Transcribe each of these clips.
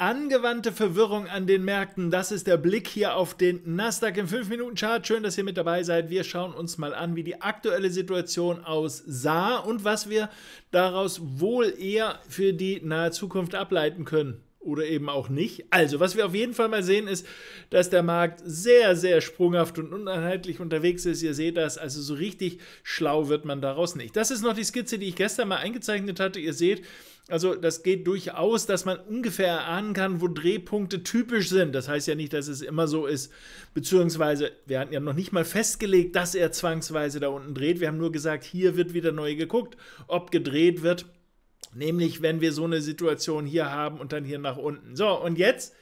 Angewandte Verwirrung an den Märkten, das ist der Blick hier auf den Nasdaq im 5-Minuten-Chart. Schön, dass ihr mit dabei seid. Wir schauen uns mal an, wie die aktuelle Situation aussah und was wir daraus wohl eher für die nahe Zukunft ableiten können oder eben auch nicht. Also, was wir auf jeden Fall mal sehen, ist, dass der Markt sehr, sehr sprunghaft und uneinheitlich unterwegs ist. Ihr seht das, also so richtig schlau wird man daraus nicht. Das ist noch die Skizze, die ich gestern mal eingezeichnet hatte. Ihr seht, also das geht durchaus, dass man ungefähr erahnen kann, wo Drehpunkte typisch sind. Das heißt ja nicht, dass es immer so ist, beziehungsweise wir hatten ja noch nicht mal festgelegt, dass er zwangsweise da unten dreht. Wir haben nur gesagt, hier wird wieder neu geguckt, ob gedreht wird Nämlich, wenn wir so eine Situation hier haben und dann hier nach unten. So, und jetzt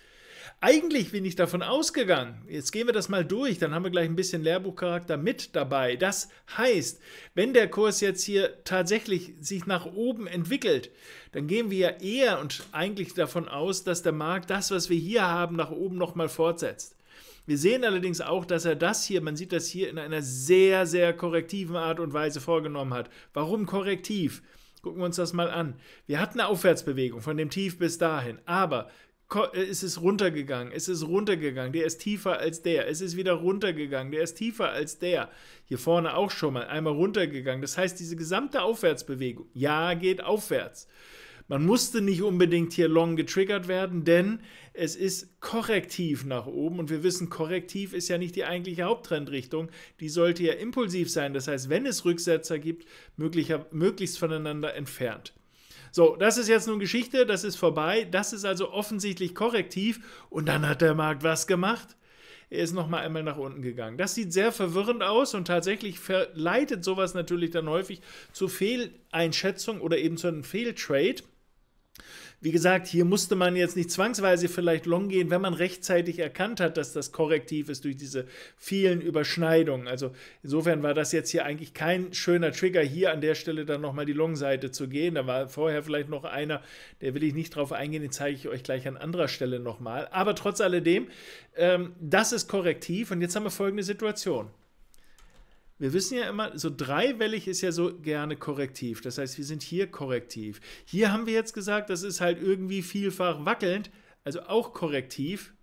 eigentlich bin ich davon ausgegangen, jetzt gehen wir das mal durch, dann haben wir gleich ein bisschen Lehrbuchcharakter mit dabei. Das heißt, wenn der Kurs jetzt hier tatsächlich sich nach oben entwickelt, dann gehen wir ja eher und eigentlich davon aus, dass der Markt das, was wir hier haben, nach oben nochmal fortsetzt. Wir sehen allerdings auch, dass er das hier, man sieht das hier in einer sehr, sehr korrektiven Art und Weise vorgenommen hat. Warum korrektiv? Gucken wir uns das mal an. Wir hatten eine Aufwärtsbewegung von dem Tief bis dahin, aber äh, es ist runtergegangen, es ist runtergegangen, der ist tiefer als der, es ist wieder runtergegangen, der ist tiefer als der. Hier vorne auch schon mal einmal runtergegangen. Das heißt, diese gesamte Aufwärtsbewegung, ja, geht aufwärts. Man musste nicht unbedingt hier long getriggert werden, denn es ist korrektiv nach oben und wir wissen, korrektiv ist ja nicht die eigentliche Haupttrendrichtung. Die sollte ja impulsiv sein. Das heißt, wenn es Rücksetzer gibt, möglicher, möglichst voneinander entfernt. So, das ist jetzt nun Geschichte, das ist vorbei, das ist also offensichtlich korrektiv und dann hat der Markt was gemacht er ist nochmal einmal nach unten gegangen. Das sieht sehr verwirrend aus und tatsächlich verleitet sowas natürlich dann häufig zu Fehleinschätzung oder eben zu einem Fehltrade. Wie gesagt, hier musste man jetzt nicht zwangsweise vielleicht long gehen, wenn man rechtzeitig erkannt hat, dass das korrektiv ist durch diese vielen Überschneidungen. Also insofern war das jetzt hier eigentlich kein schöner Trigger, hier an der Stelle dann nochmal die Long-Seite zu gehen. Da war vorher vielleicht noch einer, der will ich nicht drauf eingehen, den zeige ich euch gleich an anderer Stelle nochmal. Aber trotz alledem, ähm, das ist korrektiv und jetzt haben wir folgende Situation. Wir wissen ja immer, so dreiwellig ist ja so gerne korrektiv. Das heißt, wir sind hier korrektiv. Hier haben wir jetzt gesagt, das ist halt irgendwie vielfach wackelnd, also auch korrektiv.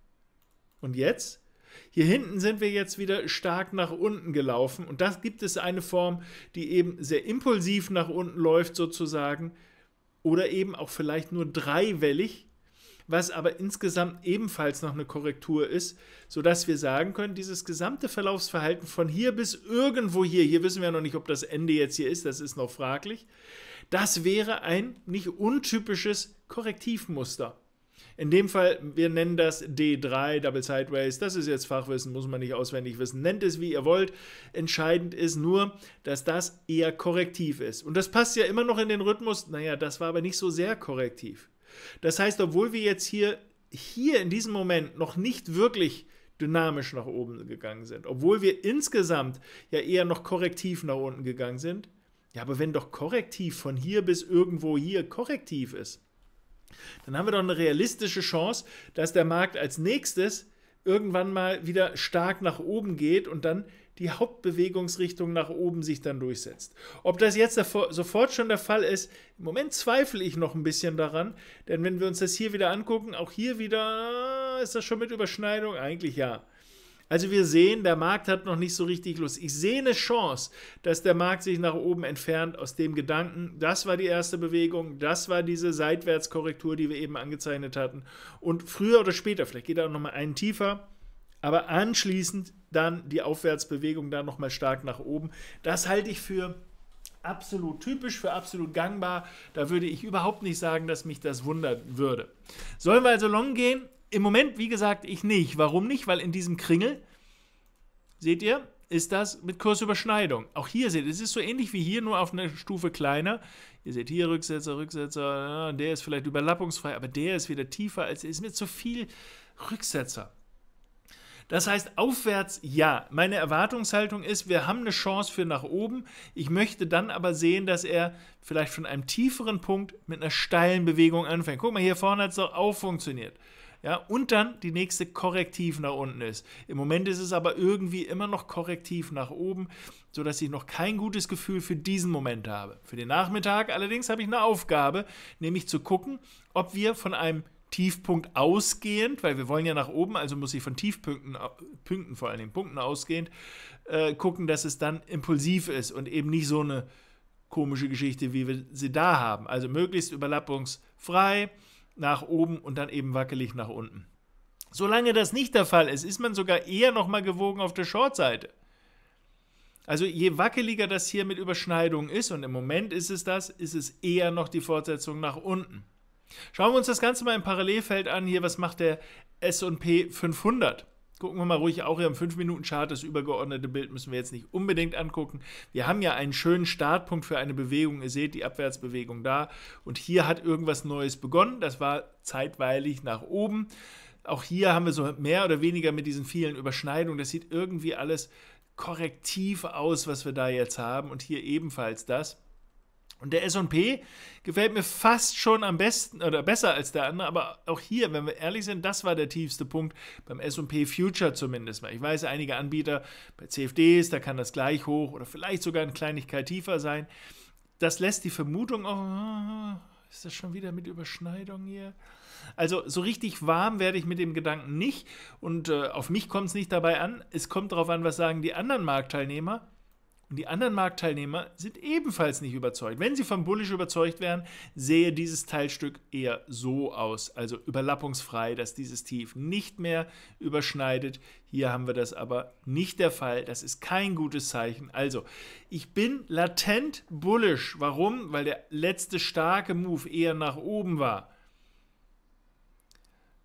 Und jetzt? Hier hinten sind wir jetzt wieder stark nach unten gelaufen und das gibt es eine Form, die eben sehr impulsiv nach unten läuft sozusagen oder eben auch vielleicht nur dreiwellig was aber insgesamt ebenfalls noch eine Korrektur ist, sodass wir sagen können, dieses gesamte Verlaufsverhalten von hier bis irgendwo hier, hier wissen wir ja noch nicht, ob das Ende jetzt hier ist, das ist noch fraglich, das wäre ein nicht untypisches Korrektivmuster. In dem Fall, wir nennen das D3, Double Sideways. Das ist jetzt Fachwissen, muss man nicht auswendig wissen. Nennt es, wie ihr wollt. Entscheidend ist nur, dass das eher korrektiv ist. Und das passt ja immer noch in den Rhythmus. Naja, das war aber nicht so sehr korrektiv. Das heißt, obwohl wir jetzt hier, hier in diesem Moment noch nicht wirklich dynamisch nach oben gegangen sind, obwohl wir insgesamt ja eher noch korrektiv nach unten gegangen sind, ja, aber wenn doch korrektiv von hier bis irgendwo hier korrektiv ist, dann haben wir doch eine realistische Chance, dass der Markt als nächstes irgendwann mal wieder stark nach oben geht und dann die Hauptbewegungsrichtung nach oben sich dann durchsetzt. Ob das jetzt sofort schon der Fall ist, im Moment zweifle ich noch ein bisschen daran, denn wenn wir uns das hier wieder angucken, auch hier wieder ist das schon mit Überschneidung, eigentlich ja. Also wir sehen, der Markt hat noch nicht so richtig Lust. Ich sehe eine Chance, dass der Markt sich nach oben entfernt aus dem Gedanken, das war die erste Bewegung, das war diese Seitwärtskorrektur, die wir eben angezeichnet hatten. Und früher oder später, vielleicht geht er auch nochmal einen tiefer, aber anschließend dann die Aufwärtsbewegung da nochmal stark nach oben. Das halte ich für absolut typisch, für absolut gangbar. Da würde ich überhaupt nicht sagen, dass mich das wundern würde. Sollen wir also long gehen? Im Moment, wie gesagt, ich nicht. Warum nicht? Weil in diesem Kringel, seht ihr, ist das mit Kursüberschneidung. Auch hier seht ihr, es ist so ähnlich wie hier, nur auf einer Stufe kleiner. Ihr seht hier Rücksetzer, Rücksetzer, der ist vielleicht überlappungsfrei, aber der ist wieder tiefer, als ist mir zu viel Rücksetzer. Das heißt, aufwärts ja. Meine Erwartungshaltung ist, wir haben eine Chance für nach oben. Ich möchte dann aber sehen, dass er vielleicht von einem tieferen Punkt mit einer steilen Bewegung anfängt. Guck mal, hier vorne hat es doch auch funktioniert. Ja, und dann die nächste korrektiv nach unten ist. Im Moment ist es aber irgendwie immer noch korrektiv nach oben, sodass ich noch kein gutes Gefühl für diesen Moment habe. Für den Nachmittag allerdings habe ich eine Aufgabe, nämlich zu gucken, ob wir von einem Tiefpunkt ausgehend, weil wir wollen ja nach oben, also muss ich von Tiefpunkten, Punkten, vor allen Dingen Punkten ausgehend, äh, gucken, dass es dann impulsiv ist und eben nicht so eine komische Geschichte, wie wir sie da haben. Also möglichst überlappungsfrei nach oben und dann eben wackelig nach unten. Solange das nicht der Fall ist, ist man sogar eher nochmal gewogen auf der Short-Seite. Also je wackeliger das hier mit Überschneidungen ist, und im Moment ist es das, ist es eher noch die Fortsetzung nach unten. Schauen wir uns das Ganze mal im Parallelfeld an. Hier, was macht der SP 500? Gucken wir mal ruhig auch hier im 5-Minuten-Chart. Das übergeordnete Bild müssen wir jetzt nicht unbedingt angucken. Wir haben ja einen schönen Startpunkt für eine Bewegung. Ihr seht die Abwärtsbewegung da. Und hier hat irgendwas Neues begonnen. Das war zeitweilig nach oben. Auch hier haben wir so mehr oder weniger mit diesen vielen Überschneidungen. Das sieht irgendwie alles korrektiv aus, was wir da jetzt haben. Und hier ebenfalls das. Und der SP gefällt mir fast schon am besten oder besser als der andere, aber auch hier, wenn wir ehrlich sind, das war der tiefste Punkt beim SP Future zumindest mal. Ich weiß, einige Anbieter bei CFDs, da kann das gleich hoch oder vielleicht sogar eine Kleinigkeit tiefer sein. Das lässt die Vermutung auch, ah, ist das schon wieder mit Überschneidung hier? Also so richtig warm werde ich mit dem Gedanken nicht und äh, auf mich kommt es nicht dabei an. Es kommt darauf an, was sagen die anderen Marktteilnehmer und die anderen Marktteilnehmer sind ebenfalls nicht überzeugt. Wenn sie von Bullish überzeugt wären, sähe dieses Teilstück eher so aus, also überlappungsfrei, dass dieses Tief nicht mehr überschneidet. Hier haben wir das aber nicht der Fall. Das ist kein gutes Zeichen. Also, ich bin latent bullish. Warum? Weil der letzte starke Move eher nach oben war.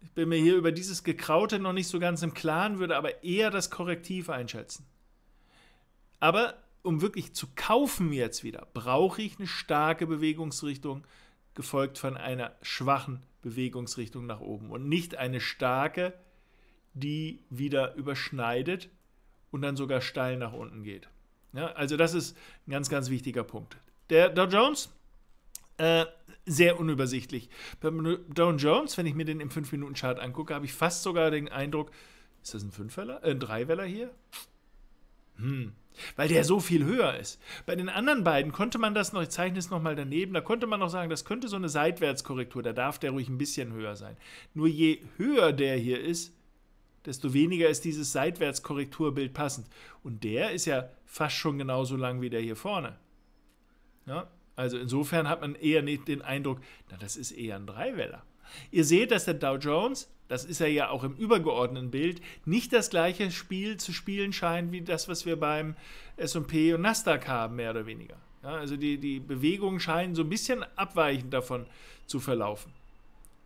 Ich bin mir hier über dieses Gekraute noch nicht so ganz im Klaren, würde aber eher das Korrektiv einschätzen. Aber um wirklich zu kaufen jetzt wieder, brauche ich eine starke Bewegungsrichtung, gefolgt von einer schwachen Bewegungsrichtung nach oben und nicht eine starke, die wieder überschneidet und dann sogar steil nach unten geht. Ja, also das ist ein ganz, ganz wichtiger Punkt. Der Dow Jones, äh, sehr unübersichtlich. Beim Dow Jones, wenn ich mir den im 5-Minuten-Chart angucke, habe ich fast sogar den Eindruck, ist das ein Fünfweller, äh, ein 3-Weller hier? Hm, weil der so viel höher ist. Bei den anderen beiden konnte man das noch, ich zeichne es nochmal daneben, da konnte man noch sagen, das könnte so eine Seitwärtskorrektur, da darf der ruhig ein bisschen höher sein. Nur je höher der hier ist, desto weniger ist dieses Seitwärtskorrekturbild passend. Und der ist ja fast schon genauso lang wie der hier vorne. Ja? Also insofern hat man eher nicht den Eindruck, na, das ist eher ein Dreiweller. Ihr seht, dass der Dow Jones das ist ja ja auch im übergeordneten Bild, nicht das gleiche Spiel zu spielen scheint wie das, was wir beim SP und Nasdaq haben, mehr oder weniger. Ja, also die, die Bewegungen scheinen so ein bisschen abweichend davon zu verlaufen.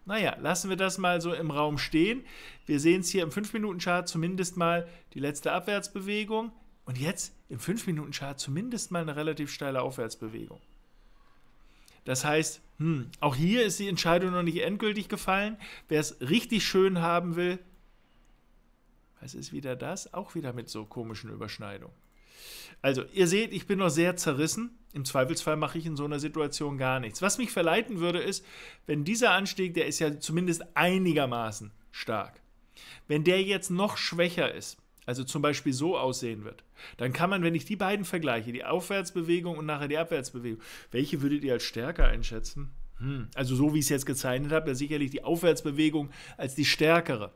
Naja, lassen wir das mal so im Raum stehen. Wir sehen es hier im 5-Minuten-Chart zumindest mal die letzte Abwärtsbewegung und jetzt im 5-Minuten-Chart zumindest mal eine relativ steile Aufwärtsbewegung. Das heißt, hm, auch hier ist die Entscheidung noch nicht endgültig gefallen. Wer es richtig schön haben will, was ist wieder das, auch wieder mit so komischen Überschneidungen. Also, ihr seht, ich bin noch sehr zerrissen. Im Zweifelsfall mache ich in so einer Situation gar nichts. Was mich verleiten würde, ist, wenn dieser Anstieg, der ist ja zumindest einigermaßen stark, wenn der jetzt noch schwächer ist, also zum Beispiel so aussehen wird, dann kann man, wenn ich die beiden vergleiche, die Aufwärtsbewegung und nachher die Abwärtsbewegung, welche würdet ihr als stärker einschätzen? Hm. Also so wie ich es jetzt gezeichnet habe, ja sicherlich die Aufwärtsbewegung als die stärkere.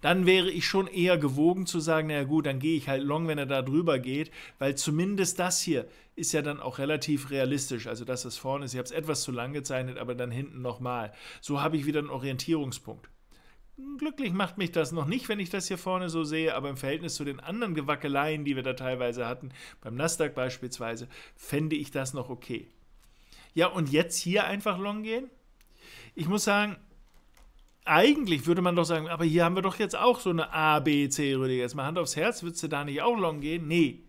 Dann wäre ich schon eher gewogen zu sagen, naja gut, dann gehe ich halt long, wenn er da drüber geht, weil zumindest das hier ist ja dann auch relativ realistisch. Also dass das vorne ist, ich habe es etwas zu lang gezeichnet, aber dann hinten nochmal. So habe ich wieder einen Orientierungspunkt glücklich macht mich das noch nicht, wenn ich das hier vorne so sehe, aber im Verhältnis zu den anderen Gewackeleien, die wir da teilweise hatten, beim Nasdaq beispielsweise, fände ich das noch okay. Ja, und jetzt hier einfach long gehen? Ich muss sagen, eigentlich würde man doch sagen, aber hier haben wir doch jetzt auch so eine A, B, C, Rüdiger. Jetzt mal Hand aufs Herz, würdest du da nicht auch long gehen? Nee,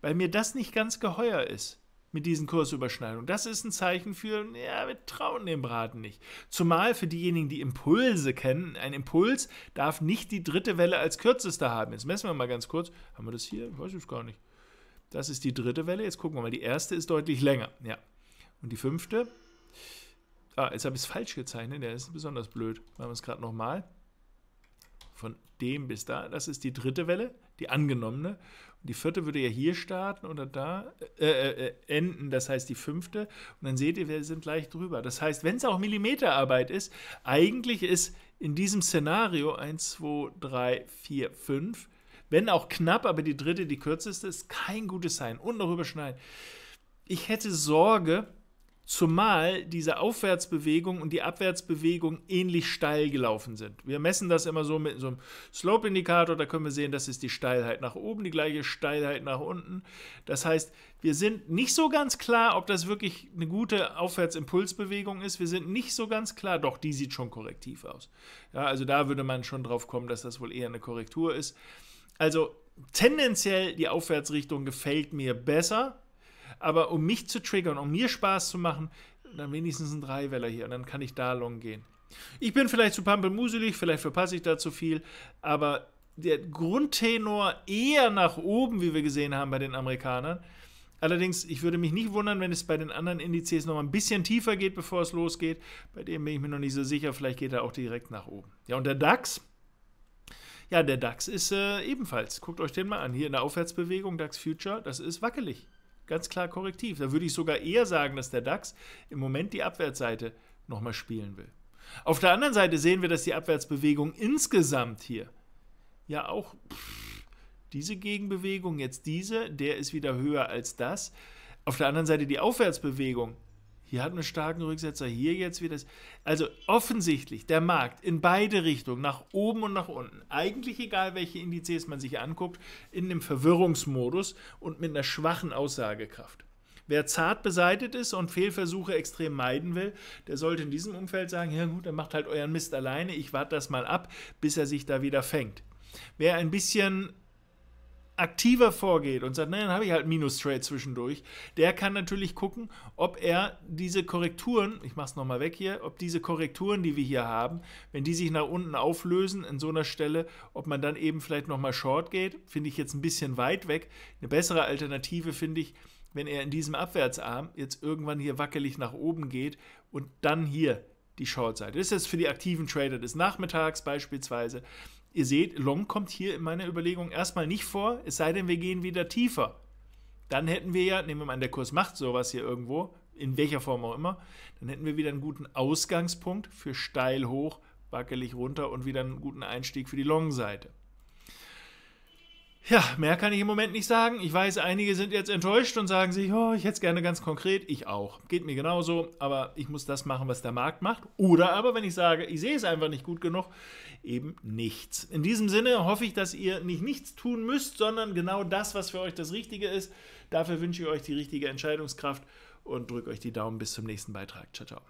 weil mir das nicht ganz geheuer ist mit diesen Kursüberschneidungen. Das ist ein Zeichen für, ja, wir trauen dem Braten nicht. Zumal für diejenigen, die Impulse kennen, ein Impuls darf nicht die dritte Welle als kürzeste haben. Jetzt messen wir mal ganz kurz. Haben wir das hier? Ich weiß es gar nicht. Das ist die dritte Welle. Jetzt gucken wir mal. Die erste ist deutlich länger. Ja. Und die fünfte. Ah, jetzt habe ich es falsch gezeichnet. Der ist besonders blöd. Machen wir es gerade nochmal. Von dem bis da. Das ist die dritte Welle die angenommene. Und die vierte würde ja hier starten oder da äh, äh, äh, enden, das heißt die fünfte. Und dann seht ihr, wir sind leicht drüber. Das heißt, wenn es auch Millimeterarbeit ist, eigentlich ist in diesem Szenario 1, 2, 3, 4, 5, wenn auch knapp, aber die dritte, die kürzeste, ist kein gutes Sein und noch überschneiden. Ich hätte Sorge, Zumal diese Aufwärtsbewegung und die Abwärtsbewegung ähnlich steil gelaufen sind. Wir messen das immer so mit so einem Slope-Indikator, da können wir sehen, das ist die Steilheit nach oben, die gleiche Steilheit nach unten. Das heißt, wir sind nicht so ganz klar, ob das wirklich eine gute Aufwärtsimpulsbewegung ist. Wir sind nicht so ganz klar, doch, die sieht schon korrektiv aus. Ja, also da würde man schon drauf kommen, dass das wohl eher eine Korrektur ist. Also tendenziell die Aufwärtsrichtung gefällt mir besser aber um mich zu triggern, um mir Spaß zu machen, dann wenigstens ein Dreiweller hier und dann kann ich da long gehen. Ich bin vielleicht zu pampelmuselig, vielleicht verpasse ich da zu viel, aber der Grundtenor eher nach oben, wie wir gesehen haben bei den Amerikanern. Allerdings, ich würde mich nicht wundern, wenn es bei den anderen Indizes noch ein bisschen tiefer geht, bevor es losgeht. Bei dem bin ich mir noch nicht so sicher. Vielleicht geht er auch direkt nach oben. Ja, und der DAX? Ja, der DAX ist äh, ebenfalls. Guckt euch den mal an. Hier in der Aufwärtsbewegung, DAX Future, das ist wackelig ganz klar korrektiv. Da würde ich sogar eher sagen, dass der DAX im Moment die Abwärtsseite nochmal spielen will. Auf der anderen Seite sehen wir, dass die Abwärtsbewegung insgesamt hier ja auch pff, diese Gegenbewegung, jetzt diese, der ist wieder höher als das. Auf der anderen Seite die Aufwärtsbewegung hier hat man einen starken Rücksetzer, hier jetzt wieder. Also offensichtlich der Markt in beide Richtungen, nach oben und nach unten, eigentlich egal welche Indizes man sich anguckt, in einem Verwirrungsmodus und mit einer schwachen Aussagekraft. Wer zart beseitet ist und Fehlversuche extrem meiden will, der sollte in diesem Umfeld sagen, ja gut, dann macht halt euren Mist alleine, ich warte das mal ab, bis er sich da wieder fängt. Wer ein bisschen aktiver vorgeht und sagt, naja, dann habe ich halt Minus-Trade zwischendurch, der kann natürlich gucken, ob er diese Korrekturen, ich mache es nochmal weg hier, ob diese Korrekturen, die wir hier haben, wenn die sich nach unten auflösen in so einer Stelle, ob man dann eben vielleicht nochmal Short geht, finde ich jetzt ein bisschen weit weg. Eine bessere Alternative finde ich, wenn er in diesem Abwärtsarm jetzt irgendwann hier wackelig nach oben geht und dann hier die Short-Seite. Das ist jetzt für die aktiven Trader des Nachmittags beispielsweise. Ihr seht, Long kommt hier in meiner Überlegung erstmal nicht vor, es sei denn, wir gehen wieder tiefer. Dann hätten wir ja, nehmen wir mal an, der Kurs macht sowas hier irgendwo, in welcher Form auch immer, dann hätten wir wieder einen guten Ausgangspunkt für steil hoch, wackelig runter und wieder einen guten Einstieg für die Long-Seite. Ja, mehr kann ich im Moment nicht sagen. Ich weiß, einige sind jetzt enttäuscht und sagen sich, oh, ich hätte es gerne ganz konkret. Ich auch. Geht mir genauso, aber ich muss das machen, was der Markt macht. Oder aber, wenn ich sage, ich sehe es einfach nicht gut genug, eben nichts. In diesem Sinne hoffe ich, dass ihr nicht nichts tun müsst, sondern genau das, was für euch das Richtige ist. Dafür wünsche ich euch die richtige Entscheidungskraft und drücke euch die Daumen. Bis zum nächsten Beitrag. Ciao, ciao.